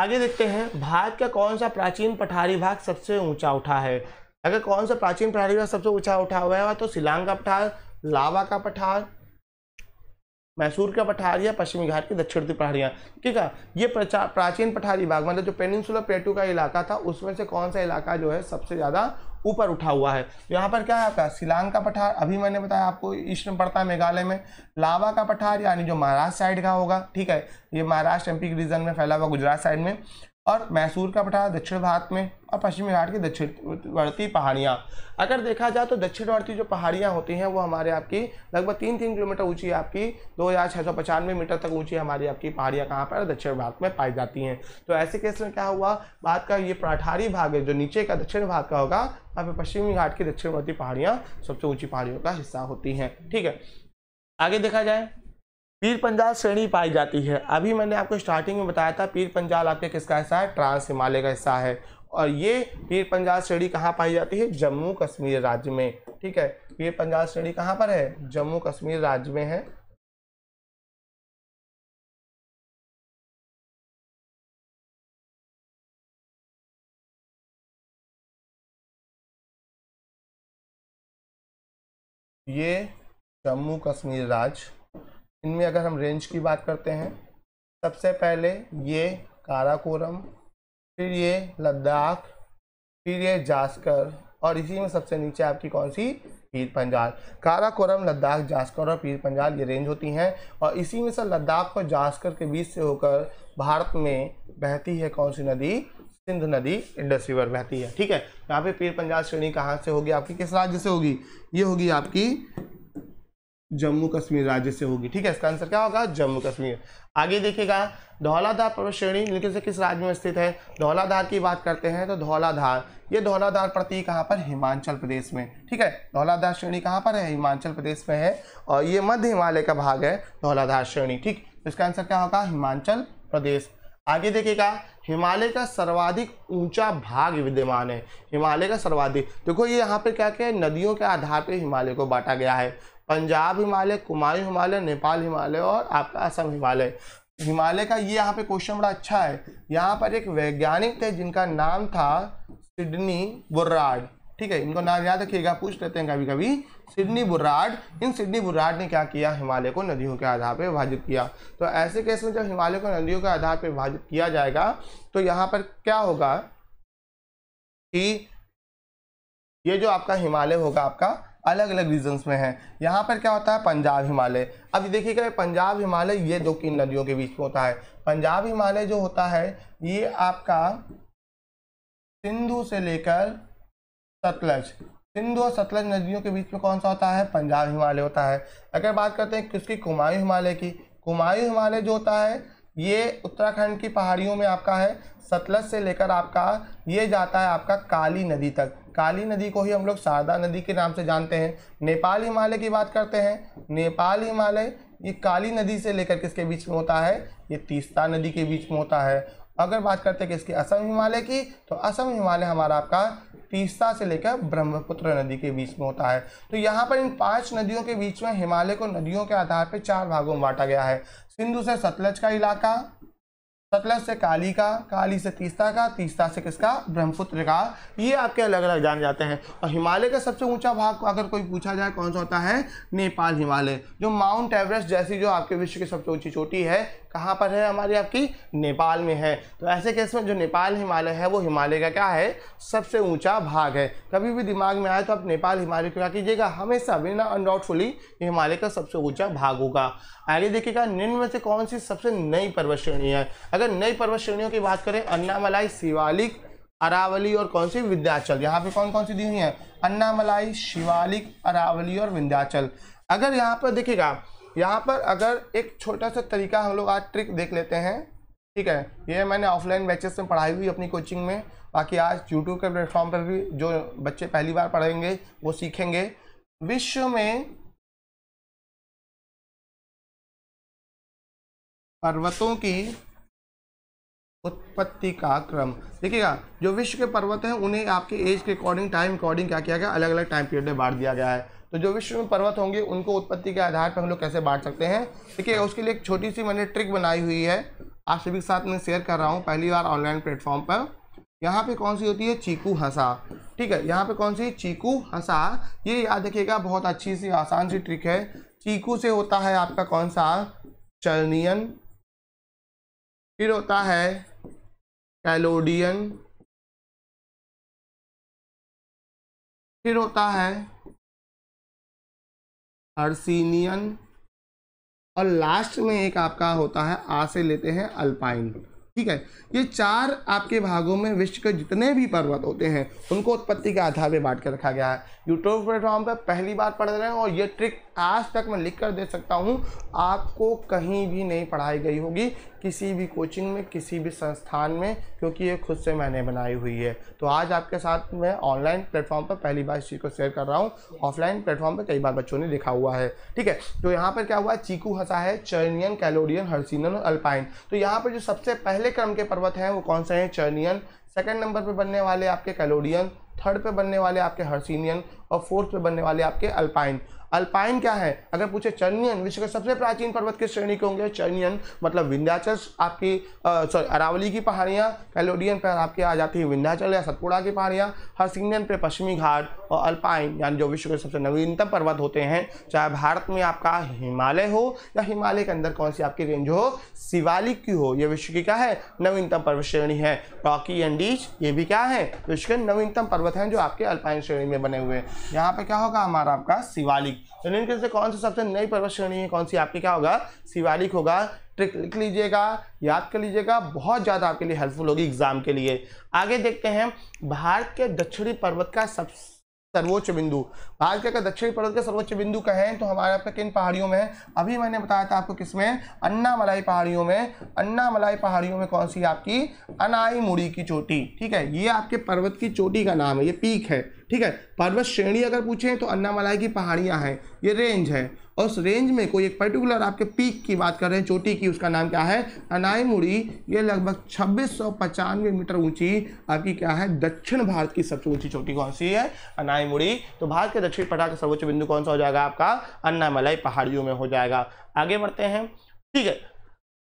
A: आगे देखते हैं भारत का कौन सा प्राचीन पठारी भाग सबसे ऊंचा उठा है अगर कौन सा प्राचीन पठारी भाग सबसे ऊंचा उठा हुआ है तो शिलांग का पठार लावा का पठार मैसूर का पठार या पश्चिमी घाट की दक्षिण की पहाड़ियाँ ठीक है ये प्राचीन पठारी भाग मतलब जो पेनिनसुलर प्लेटू का इलाका था उसमें से कौन सा इलाका जो है सबसे ज़्यादा ऊपर उठा हुआ है यहाँ पर क्या है आपका सिलांग का पठार अभी मैंने बताया आपको ईस्ट में पड़ता है मेघालय में लावा का पठार यानी जो महाराष्ट्र साइड का होगा ठीक है ये महाराष्ट्र एमपी के रीजन में फैला हुआ गुजरात साइड में और मैसूर का पठार दक्षिण भारत में और पश्चिमी घाट की दक्षिणवर्ती पहाड़ियाँ अगर देखा जाए तो दक्षिणवर्ती जो पहाड़ियाँ होती हैं वो हमारे आपकी लगभग तीन तीन किलोमीटर ऊंची आपकी दो हज़ार छः सौ पचानवे मीटर तक ऊंची हमारी आपकी पहाड़ियाँ कहाँ पर दक्षिण भारत में पाई जाती हैं तो ऐसे केस में क्या हुआ बात का ये पठारी भाग है जो नीचे का दक्षिण भाग का होगा वहाँ पर पश्चिमी घाट की दक्षिणवर्ती पहाड़ियाँ सबसे ऊँची पहाड़ियों का हिस्सा होती हैं ठीक है आगे देखा जाए पीर पंजाल श्रेणी पाई जाती है अभी मैंने आपको स्टार्टिंग में बताया था पीर पंजाल आपके किसका हिस्सा है ट्रांस हिमालय का हिस्सा है और ये पीर पंजाल श्रेणी कहाँ पाई जाती है जम्मू कश्मीर राज्य में ठीक है
B: पीर पंजाल श्रेणी कहाँ पर है जम्मू कश्मीर राज्य में है ये जम्मू कश्मीर राज्य इनमें अगर हम रेंज की बात
A: करते हैं सबसे पहले ये काराकोरम फिर ये लद्दाख फिर ये जास्कर और इसी में सबसे नीचे आपकी कौन सी पीर पंजाल काराकोरम लद्दाख जास्कर और पीर पंजाल ये रेंज होती हैं और इसी में से लद्दाख और जास्कर के बीच से होकर भारत में बहती है कौन सी नदी सिंधु नदी इंडस रिवर बहती है ठीक है यहाँ पे पीर पंजाल श्रेणी कहाँ से होगी आपकी किस राज्य से होगी ये होगी आपकी जम्मू कश्मीर राज्य से होगी ठीक है इसका आंसर क्या होगा जम्मू कश्मीर आगे देखिएगा धौलाधार पर्वत श्रेणी निम्न से किस राज्य में स्थित है धौलाधार की बात करते हैं तो धौलाधार ये धौलाधार प्रति कहाँ पर हिमाचल प्रदेश में ठीक है धौलाधार श्रेणी कहाँ पर है हिमाचल प्रदेश में है और ये मध्य हिमालय का भाग है धौलाधार श्रेणी ठीक तो इसका आंसर क्या होगा हिमाचल प्रदेश आगे देखिएगा हिमालय का सर्वाधिक ऊंचा भाग विद्यमान है हिमालय का सर्वाधिक देखो ये यहाँ पे क्या क्या है नदियों के आधार पे हिमालय को बांटा गया है पंजाब हिमालय कुमायूं हिमालय नेपाल हिमालय और आपका असम हिमालय हिमालय का ये यहाँ पे क्वेश्चन बड़ा अच्छा है यहाँ पर एक वैज्ञानिक थे जिनका नाम था सिडनी बुर्राड ठीक है इनको नाम याद रखिएगा पूछ लेते हैं कभी कभी सिडनी बुर्राड इन सिडनी बुर्राड ने क्या किया हिमालय को नदियों के आधार पर विभाजित किया तो ऐसे केस में जब हिमालय को नदियों के आधार पर विभाजित किया जाएगा तो यहाँ पर क्या होगा कि ये जो आपका हिमालय होगा आपका अलग अलग रीजन्स में है यहाँ पर क्या होता है पंजाब हिमालय अब देखिएगा पंजाब हिमालय ये दो किन नदियों के बीच में होता है पंजाब हिमालय जो होता है ये आपका सिंधु से लेकर सतलज सिंधु और सतलज नदियों के बीच में कौन सा होता है पंजाब हिमालय होता है अगर बात करते हैं किसकी कुमायूं हिमालय की कुमायूं हिमालय जो होता है ये उत्तराखंड की पहाड़ियों में आपका है सतलज से लेकर आपका ये जाता है आपका काली नदी तक काली नदी को ही हम लोग शारदा नदी के नाम से जानते हैं नेपाल हिमालय की बात करते हैं नेपाल हिमालय ये काली नदी से लेकर किसके बीच में होता है ये तीस्ता नदी के बीच में होता है अगर बात करते हैं किसकी असम हिमालय की तो असम हिमालय हमारा आपका तीस्ता से लेकर ब्रह्मपुत्र नदी के बीच में होता है तो यहाँ पर इन पांच नदियों के बीच में हिमालय को नदियों के आधार पर चार भागों में बांटा गया है सिंधु से सतलज का इलाका सतलज से काली का काली से तीस्ता का तीस्ता से किसका ब्रह्मपुत्र का ये आपके अलग अलग जाने जाते हैं और हिमालय का सबसे ऊंचा भाग अगर कोई पूछा जाए कौन सा होता है नेपाल हिमालय जो माउंट एवरेस्ट जैसी जो आपके विश्व की सबसे ऊंची चोटी है कहाँ पर है हमारी आपकी नेपाल में है तो ऐसे केस में जो नेपाल हिमालय है वो हिमालय का क्या है सबसे ऊंचा भाग है कभी भी दिमाग में आए तो आप नेपाल हिमालय को क्या कीजिएगा हमेशा बिना अनडाउटफुली हिमालय का सबसे ऊंचा भाग होगा आगे देखिएगा निम्न में से कौन सी सबसे नई पर्वत श्रेणी है अगर नई पर्वत श्रेणियों की बात करें अन्नामलाई शिवालिक अरावली और कौन सी विंध्याचल यहाँ पर कौन कौन सी दी हुई है अन्नामलाई शिवालिक अरावली और विंध्याचल अगर यहाँ पर देखिएगा यहाँ पर अगर एक छोटा सा तरीका हम लोग आज ट्रिक देख लेते हैं ठीक है ये मैंने ऑफलाइन बैचेस में पढ़ाई हुई अपनी कोचिंग में
B: बाकी आज यूट्यूब के प्लेटफॉर्म पर भी जो बच्चे पहली बार पढ़ेंगे वो सीखेंगे विश्व में पर्वतों की उत्पत्ति का क्रम देखिएगा
A: जो विश्व के पर्वत हैं उन्हें आपके एज के अकॉर्डिंग टाइम अकॉर्डिंग क्या किया गया अलग अलग टाइम पीरियड में बांट दिया गया है तो जो विश्व में पर्वत होंगे उनको उत्पत्ति के आधार पर हम लोग कैसे बांट सकते हैं ठीक है उसके लिए एक छोटी सी मैंने ट्रिक बनाई हुई है आप सभी के साथ मैं शेयर कर रहा हूँ पहली बार ऑनलाइन प्लेटफॉर्म पर यहाँ पे कौन सी होती है चीकू हंसा ठीक है यहाँ पे कौन सी चीकू हंसा ये याद रखिएगा बहुत अच्छी सी आसान सी ट्रिक है चीकू से होता है आपका कौन सा चलनियन
B: फिर होता है कैलोडियन फिर होता है हर्सिनियन और लास्ट में एक आपका
A: होता है आ से लेते हैं अल्पाइन ठीक है ये चार आपके भागों में विश्व के जितने भी पर्वत होते हैं उनको उत्पत्ति के आधार पर बांट कर रखा गया है यूट्यूब प्लेटफॉर्म पर पहली बार पढ़ रहे हैं और ये ट्रिक आज तक मैं लिख कर दे सकता हूँ आपको कहीं भी नहीं पढ़ाई गई होगी किसी भी कोचिंग में किसी भी संस्थान में क्योंकि ये खुद से मैंने बनाई हुई है तो आज आपके साथ मैं ऑनलाइन प्लेटफॉर्म पर पहली बार इस चीज़ को शेयर कर रहा हूँ ऑफलाइन प्लेटफॉर्म पर कई बार बच्चों ने लिखा हुआ है ठीक है तो यहाँ पर क्या हुआ है चीकू हंसा है चर्नियन कैलोडियन हर्सिनन और अल्पाइन तो यहाँ पर जो सबसे पहले क्रम के पर्वत हैं वो कौन से हैं चर्नियन सेकेंड नंबर पर बनने वाले आपके कैलोडियन थर्ड पे बनने वाले आपके हर्सिनियन और फोर्थ पे बनने वाले आपके अल्पाइन अल्पाइन क्या है अगर पूछे चर्नियन विश्व के सबसे प्राचीन पर्वत की श्रेणी के होंगे चर्नियन मतलब विंध्याचल आपकी सॉरी अरावली की पहाड़ियाँ कैलोडियन पर आपके आ जाती है विंध्याचल या सतपुड़ा की पहाड़ियाँ हर्सिंगन पे पश्चिमी घाट और अल्पाइन यानी जो विश्व के सबसे नवीनतम पर्वत होते हैं चाहे भारत में आपका हिमालय हो या हिमालय के अंदर कौन सी आपकी रेंज हो शिवालिक की हो यह विश्व की क्या है नवीनतम पर्वत श्रेणी है रॉकी एंडीज ये भी क्या है विश्व के नवीनतम पर्वत हैं जो आपके अल्पाइन श्रेणी में बने हुए हैं यहाँ पर क्या होगा हमारा आपका शिवालिक इनके से कौन सी सबसे नई पर्वत श्रेणी है कौन सी आपके क्या होगा शिवालिक होगा ट्रिक लिख लीजिएगा याद कर लीजिएगा बहुत ज़्यादा आपके लिए हेल्पफुल होगी एग्जाम के लिए आगे देखते हैं भारत के दक्षिणी पर्वत का सबसे सर्वोच्च बिंदु भारत के अगर दक्षिणी पर्वत के सर्वोच्च बिंदु कहें तो हमारे आपका किन पहाड़ियों में अभी मैंने बताया था आपको किसमें अन्नामलाई पहाड़ियों में अन्नामलाई पहाड़ियों में कौन सी आपकी अनाई मुड़ी की चोटी ठीक है ये आपके पर्वत की चोटी का नाम है ये पीक है ठीक है पर्वत श्रेणी अगर पूछें तो अन्नामलाई की पहाड़ियाँ हैं ये रेंज है और उस रेंज में कोई एक पर्टिकुलर आपके पीक की बात कर रहे हैं चोटी की उसका नाम क्या है अनाई मुड़ी ये लगभग छब्बीस मीटर ऊंची आपकी क्या है दक्षिण भारत की सबसे ऊंची चोटी कौन सी है अनाई मुड़ी तो भारत के दक्षिण पठार का सर्वोच्च बिंदु कौन सा हो जाएगा आपका अन्नामलाई पहाड़ियों में हो जाएगा आगे बढ़ते हैं ठीक है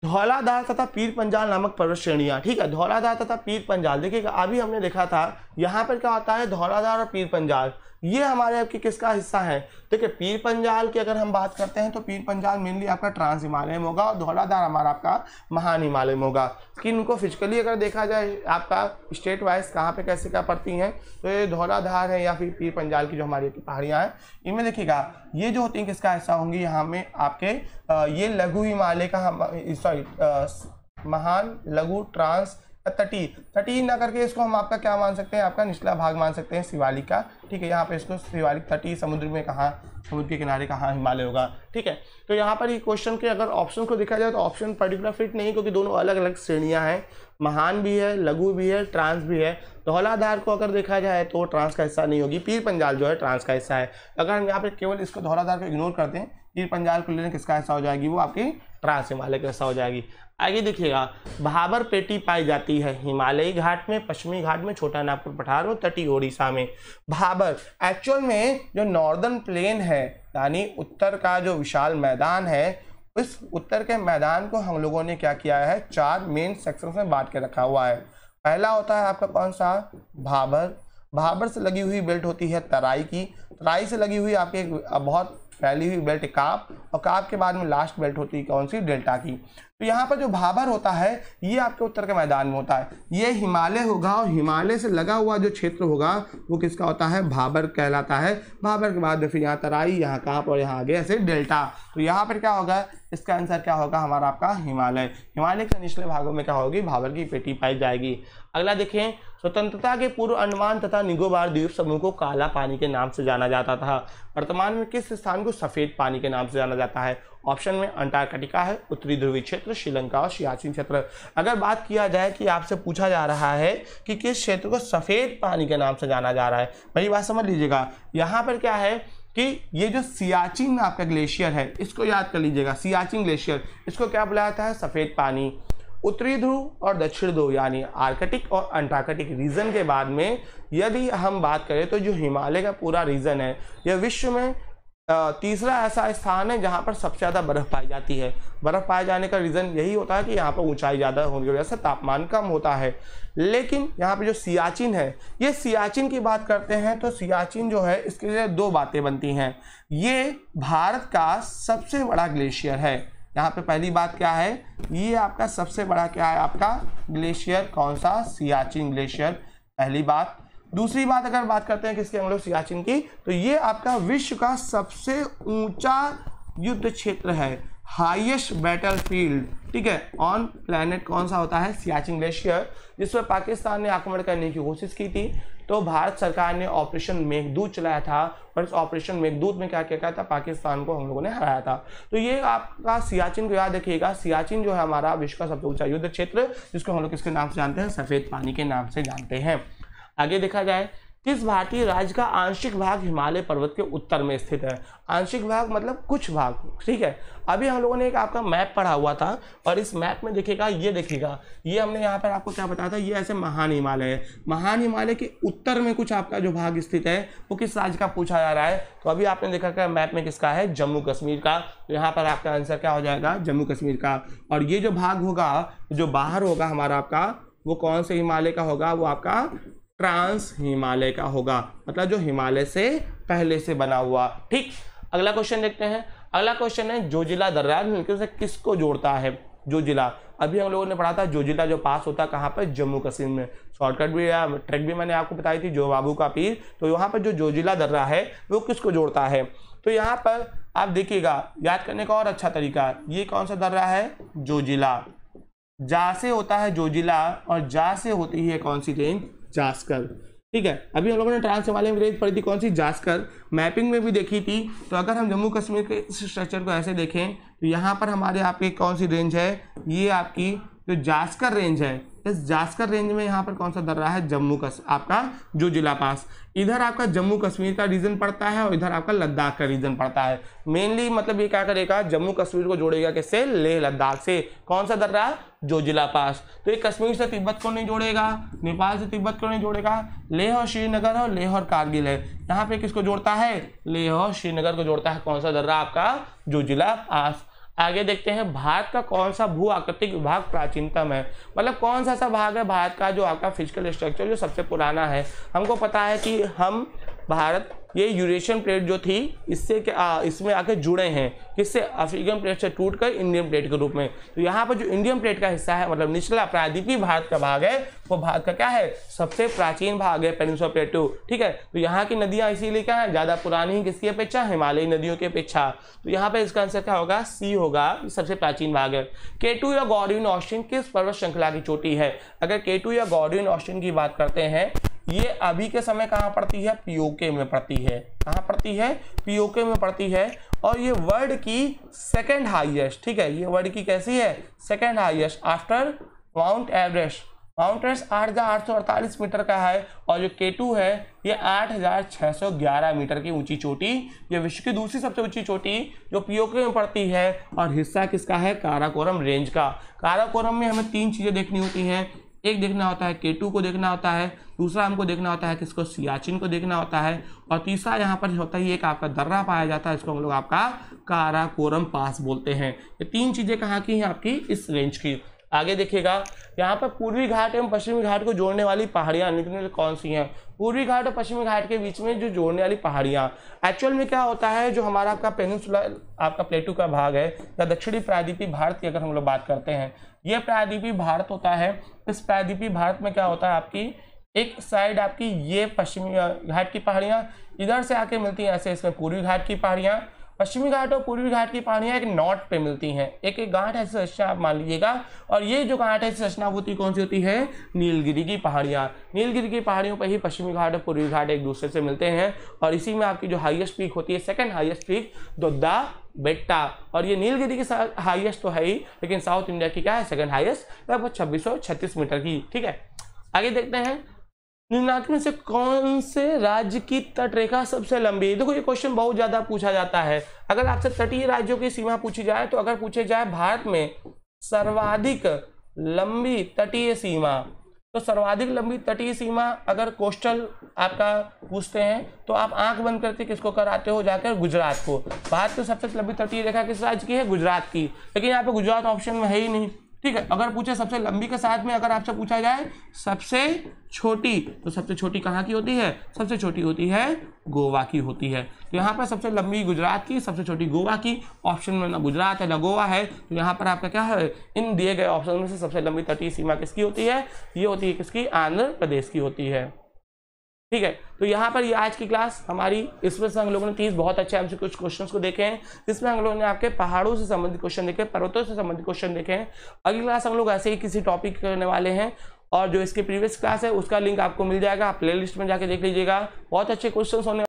A: धौलाधार तथा पीर पंजाल नामक पर्वत श्रेणियाँ ठीक है धौलाधार तथा पीर पंजाल देखिएगा अभी हमने देखा था यहाँ पर क्या होता है धौलाधार और पीर पंजाल ये हमारे आपके किसका हिस्सा है ठीक है पीर पंजाल की अगर हम बात करते हैं तो पीर पंजाल मेनली आपका ट्रांस हिमालय में होगा और धौलाधार हमारा आपका महान हिमालय में होगा कि इनको फिजिकली अगर देखा जाए आपका स्टेट वाइज कहाँ पे कैसे क्या पड़ती हैं तो ये धौलाधार है या फिर पीर पंजाल की जो हमारी पहाड़ियाँ हैं इनमें देखिएगा ये जो होती हैं किसका हिस्सा होंगी यहाँ में आपके ये लघु हिमालय का हम सॉरी महान लघु ट्रांस थर्टी थर्टीन ना करके इसको हम आपका क्या मान सकते हैं आपका निचला भाग मान सकते हैं शिवालिक का ठीक है यहाँ पे इसको शिवालिक थर्टी समुद्र में कहाँ समुद्र के किनारे कहाँ हिमालय होगा ठीक है तो यहाँ पर ये क्वेश्चन के अगर ऑप्शन को देखा जाए तो ऑप्शन पर्टिकुलर फिट नहीं क्योंकि दोनों अलग अलग श्रेणियाँ हैं महान भी है लघु भी है ट्रांस भी है धौलाधार को अगर देखा जाए तो ट्रांस का हिस्सा नहीं होगी पीर पंजाल जो है ट्रांस का हिस्सा है अगर हम यहाँ पर केवल इसको धौलाधार को इग्नोर करते हैं पीर पंजाल को लेने किसका हिस्सा हो जाएगी वो आपकी ट्रांस हिमालय का हिस्सा हो जाएगी आगे देखिएगा भाबर पेटी पाई जाती है हिमालयी घाट में पश्चिमी घाट में छोटा नागपुर पठार और तटीय ओडिशा में भाबर एक्चुअल में जो नॉर्दर्न प्लेन है यानी उत्तर का जो विशाल मैदान है इस उत्तर के मैदान को हम लोगों ने क्या किया है चार मेन सेक्शन में बांट के रखा हुआ है पहला होता है आपका कौन सा भाबर भाबर से लगी हुई बेल्ट होती है तराई की तराई से लगी हुई आपकी बहुत फैली हुई बेल्ट काप और काप के बाद में लास्ट बेल्ट होती है कौन सी डेल्टा की तो यहाँ पर जो भाबर होता है ये आपके उत्तर के मैदान में होता है ये हिमालय होगा और हिमालय से लगा हुआ जो क्षेत्र होगा वो किसका होता है भाबर कहलाता है भाबर के बाद फिर यहाँ तराई यहाँ कांप और यहाँ आगे ऐसे डेल्टा तो यहाँ पर क्या होगा इसका आंसर क्या होगा हमारा आपका हिमालय हिमालय के निचले भागों में क्या होगी भाबर की पेटी पाई जाएगी अगला देखें स्वतंत्रता के पूर्व अंडमान तथा निगोबार द्वीप समूह को काला पानी के नाम से जाना जाता था वर्तमान में किस स्थान को सफ़ेद पानी के नाम से जाना जाता है ऑप्शन में अंटार्कटिका है उत्तरी ध्रुवी क्षेत्र श्रीलंका और सियाचिन क्षेत्र अगर बात किया जाए कि आपसे पूछा जा रहा है कि किस क्षेत्र को सफ़ेद पानी के नाम से जाना जा रहा है वही बात समझ लीजिएगा यहाँ पर क्या है कि ये जो सियाचिन आपका ग्लेशियर है इसको याद कर लीजिएगा सियाचिन ग्लेशियर इसको क्या बुलाया जाता है सफ़ेद पानी उत्तरी ध्रुव और दक्षिण ध्रुव यानी आर्कटिक और अंटार्कटिक रीजन के बाद में यदि हम बात करें तो जो हिमालय का पूरा रीजन है यह विश्व में तीसरा ऐसा स्थान है जहाँ पर सबसे ज़्यादा बर्फ़ पाई जाती है बर्फ़ पाए जाने का रीज़न यही होता है कि यहाँ पर ऊंचाई ज़्यादा होने की वजह से तापमान कम होता है लेकिन यहाँ पे जो सियाचिन है ये सियाचिन की बात करते हैं तो सियाचिन जो है इसके लिए दो बातें बनती हैं ये भारत का सबसे बड़ा ग्लेशियर है यहाँ पे पहली बात क्या है ये आपका सबसे बड़ा क्या है आपका ग्लेशियर कौन सा सियाचिन ग्लेशियर पहली बात दूसरी बात अगर बात करते हैं किसके हम लोग सियाचिन की तो ये आपका विश्व का सबसे ऊंचा युद्ध क्षेत्र है हाइएस्ट बैटल फील्ड ठीक है ऑन प्लानट कौन सा होता है सियाचिन ग्लेशियर जिस पर पाकिस्तान ने आक्रमण करने की कोशिश की थी तो भारत सरकार ने ऑपरेशन मेघदूत चलाया था और इस ऑपरेशन मेघदूत में क्या क्या कहा था पाकिस्तान को हम लोगों ने हराया था तो ये आपका सियाचिन को याद रखिएगा सियाचिन जो है हमारा विश्व का सबसे ऊंचा युद्ध क्षेत्र जिसको हम लोग किसके नाम से जानते हैं सफ़ेद पानी के नाम से जानते हैं आगे देखा जाए किस भारतीय राज्य का आंशिक भाग हिमालय पर्वत के उत्तर में स्थित है आंशिक भाग मतलब कुछ भाग ठीक है अभी हम लोगों ने एक आपका मैप पढ़ा हुआ था और इस मैप में देखेगा ये देखेगा ये हमने यहाँ पर आपको क्या बताया था ये ऐसे महान हिमालय है महान हिमालय के उत्तर में कुछ आपका जो भाग स्थित है वो किस राज्य का पूछा जा रहा है तो अभी आपने देखा क्या मैप में किसका है जम्मू कश्मीर का तो यहाँ पर आपका आंसर क्या हो जाएगा जम्मू कश्मीर का और ये जो भाग होगा जो बाहर होगा हमारा आपका वो कौन से हिमालय का होगा वो आपका ट्रांस हिमालय का होगा मतलब जो हिमालय से पहले से बना हुआ ठीक अगला क्वेश्चन देखते हैं अगला क्वेश्चन है जो जिला दर्रा मिलकर उसे किसको जोड़ता है जो जिला अभी हम लोगों ने पढ़ा था जो जिला जो पास होता है कहाँ पर जम्मू कश्मीर में शॉर्टकट भी या ट्रैक भी मैंने आपको बताई थी जो बाबू का पीर तो यहाँ पर जो जो जिला दर्रा है वो किसको जोड़ता है तो यहाँ पर आप देखिएगा याद करने का और अच्छा तरीका ये कौन सा दर्रा है जो जिला जा से होता है जो जिला और जा से होती है कौन सी रेंज जास्कर ठीक है अभी हम लोगों ने ट्रांस हिमालय रेंज पढ़ी थी कौन सी जास्कर मैपिंग में भी देखी थी तो अगर हम जम्मू कश्मीर के स्ट्रक्चर को ऐसे देखें तो यहाँ पर हमारे आपकी कौन सी रेंज है ये आपकी जो जास्कर रेंज है प्लस जास्कर रेंज में यहाँ पर कौन सा दर्रा है जम्मू कस आपका जो जिला पास इधर आपका जम्मू कश्मीर का रीजन पड़ता है और इधर आपका लद्दाख का रीजन पड़ता है मेनली मतलब ये क्या करेगा जम्मू कश्मीर को जोड़ेगा किससे लेह लद्दाख से कौन सा दर्रा जो जिला पास तो ये कश्मीर से तिब्बत को नहीं जोड़ेगा नेपाल से तिब्बत को नहीं जोड़ेगा लेह और श्रीनगर और लेह और कारगिल है यहाँ पे किसको जोड़ता है लेह और श्रीनगर को जोड़ता है कौन सा दर्रा आपका जो जिला पास आगे देखते हैं भारत का कौन सा भू आकृतिक विभाग प्राचीनतम है मतलब कौन सा सा भाग है भारत का जो आपका फिजिकल स्ट्रक्चर जो सबसे पुराना है हमको पता है कि हम भारत ये यूरेशियन प्लेट जो थी इससे क्या इसमें आके जुड़े हैं किससे अफ्रीकन प्लेट से टूट कर इंडियन प्लेट के रूप में तो यहाँ पर जो इंडियन प्लेट का हिस्सा है मतलब निचला प्रायद्वीपी भारत का भाग है वो भारत का क्या है सबसे प्राचीन भाग है पेनिसुला प्लेटू ठीक है तो यहाँ की नदियाँ इसीलिए क्या है ज़्यादा पुरानी ही किसकी अपेक्षा हिमालयी नदियों की अपेक्षा तो यहाँ पर इसका आंसर क्या होगा सी होगा सबसे प्राचीन भाग है केटू या गौरविन ऑस्टिन किस पर्वत श्रृंखला की चोटी है अगर के या गौरविन ऑस्टिन की बात करते हैं ये अभी के समय कहाँ पड़ती है पीओके में पड़ती है कहाँ पड़ती है पीओके में पड़ती है और ये वर्ल्ड की सेकेंड हाइएस्ट ठीक है ये वर्ल्ड की कैसी है second highest after Mount Everest Mount Everest आठ हज़ार आठ सौ अड़तालीस मीटर का है और जो के टू है ये आठ हज़ार छः सौ ग्यारह मीटर की ऊंची चोटी ये विश्व की दूसरी सबसे ऊंची चोटी जो पीओके में पड़ती है और हिस्सा किसका है काराकोरम रेंज का काराकोरम में हमें तीन चीज़ें देखनी होती हैं एक देखना होता है के को देखना होता है दूसरा हमको देखना होता है किसको सियाचिन को देखना होता है और तीसरा यहाँ पर होता है एक आपका दर्रा पाया जाता है इसको हम लोग आपका काराकोरम पास बोलते हैं ये तीन चीज़ें कहाँ की हैं आपकी इस रेंज की आगे देखिएगा यहाँ पर पूर्वी घाट एवं पश्चिमी घाट को जोड़ने वाली पहाड़ियाँ निकलने कौन सी हैं पूर्वी घाट और पश्चिमी घाट के बीच में जो जोड़ने वाली पहाड़ियाँ एक्चुअल में क्या होता है जो हमारा आपका पेनिसुला आपका प्लेटू का भाग है या दक्षिणी प्रायद्वीपी भारत की अगर हम लोग बात करते हैं ये प्रायद्वीपी भारत होता है इस प्रायद्वीपी भारत में क्या होता है आपकी एक साइड आपकी ये पश्चिमी घाट की पहाड़ियाँ इधर से आके मिलती हैं ऐसे इसमें पूर्वी घाट की पहाड़ियाँ पश्चिमी घाट और पूर्वी घाट की पहाड़ियाँ एक नॉर्थ पे मिलती हैं एक एक घाट ऐसी रचना आप मान लीजिएगा और ये जो घाट है रचना होती कौन सी होती है नीलगिरी की पहाड़ियाँ नीलगिरी की पहाड़ियों पर ही पश्चिमी घाट और पूर्वी घाट एक दूसरे से मिलते हैं और इसी में आपकी जो हाइएस्ट पीक होती है second highest peak Doddabetta और ये नीलगिरी की हाईएस्ट तो है ही लेकिन साउथ इंडिया की क्या है सेकंड हाईएस्ट लगभग छब्बीस मीटर की ठीक है आगे देखते हैं निम्नलिखित में से कौन से राज्य की तटरेखा सबसे लंबी है देखो ये क्वेश्चन बहुत ज़्यादा पूछा जाता है अगर आपसे तटीय राज्यों की सीमा पूछी जाए तो अगर पूछे जाए भारत में सर्वाधिक लंबी तटीय सीमा तो सर्वाधिक लंबी तटीय सीमा अगर कोस्टल आपका पूछते हैं तो आप आंख बंद करके किसको कराते हो जाकर गुजरात को भारत की तो सबसे लंबी तटीय रेखा किस राज्य की है गुजरात की लेकिन यहाँ पे गुजरात ऑप्शन में है ही नहीं ठीक है अगर पूछे सबसे लंबी के साथ में अगर आपसे पूछा जाए सबसे छोटी तो सबसे छोटी कहाँ की होती है सबसे छोटी होती है गोवा की होती है तो यहाँ पर सबसे लंबी गुजरात की सबसे छोटी गोवा की ऑप्शन में ना गुजरात है ना गोवा है तो यहाँ पर आपका क्या है इन दिए गए ऑप्शन में से सबसे लंबी तटीय सीमा किसकी होती है ये होती है किसकी आंध्र प्रदेश की होती है ठीक है तो यहाँ पर ये आज की क्लास हमारी इसमें से हम लोगों ने तीस बहुत अच्छे हमसे कुछ क्वेश्चन को देखे हैं जिसमें हम लोगों ने आपके पहाड़ों से संबंधित क्वेश्चन देखे पर्वतों से संबंधित क्वेश्चन देखे हैं अगली क्लास हम लोग ऐसे ही किसी टॉपिक करने वाले हैं और जो इसके प्रीवियस क्लास है उसका लिंक आपको मिल जाएगा आप प्ले में जाके देख लीजिएगा बहुत अच्छे क्वेश्चन होने